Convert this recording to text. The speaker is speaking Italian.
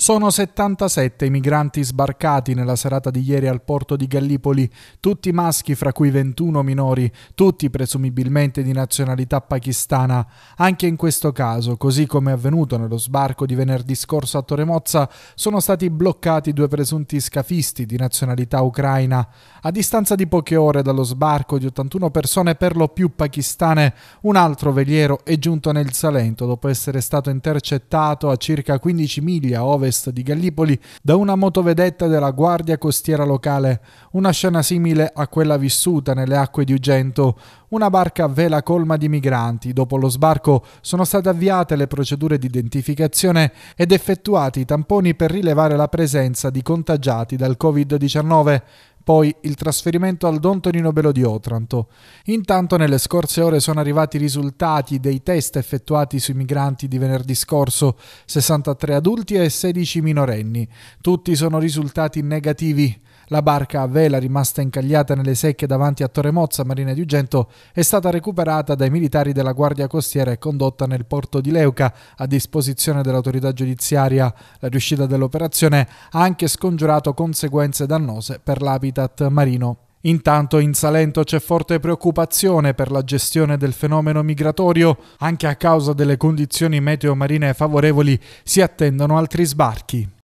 Sono 77 i migranti sbarcati nella serata di ieri al porto di Gallipoli, tutti maschi fra cui 21 minori, tutti presumibilmente di nazionalità pakistana. Anche in questo caso, così come è avvenuto nello sbarco di venerdì scorso a Toremozza, sono stati bloccati due presunti scafisti di nazionalità ucraina. A distanza di poche ore dallo sbarco di 81 persone per lo più pakistane, un altro veliero è giunto nel Salento dopo essere stato intercettato a circa 15 miglia ovest ovest di Gallipoli da una motovedetta della guardia costiera locale, una scena simile a quella vissuta nelle acque di Ugento, una barca a vela colma di migranti. Dopo lo sbarco sono state avviate le procedure di identificazione ed effettuati i tamponi per rilevare la presenza di contagiati dal Covid-19 poi il trasferimento al Don Tonino Belo di Otranto. Intanto nelle scorse ore sono arrivati i risultati dei test effettuati sui migranti di venerdì scorso, 63 adulti e 16 minorenni. Tutti sono risultati negativi. La barca a vela rimasta incagliata nelle secche davanti a Torremozza, Marina di Ugento, è stata recuperata dai militari della Guardia Costiera e condotta nel porto di Leuca a disposizione dell'autorità giudiziaria. La riuscita dell'operazione ha anche scongiurato conseguenze dannose per l'habitat marino. Intanto in Salento c'è forte preoccupazione per la gestione del fenomeno migratorio, anche a causa delle condizioni meteo marine favorevoli si attendono altri sbarchi.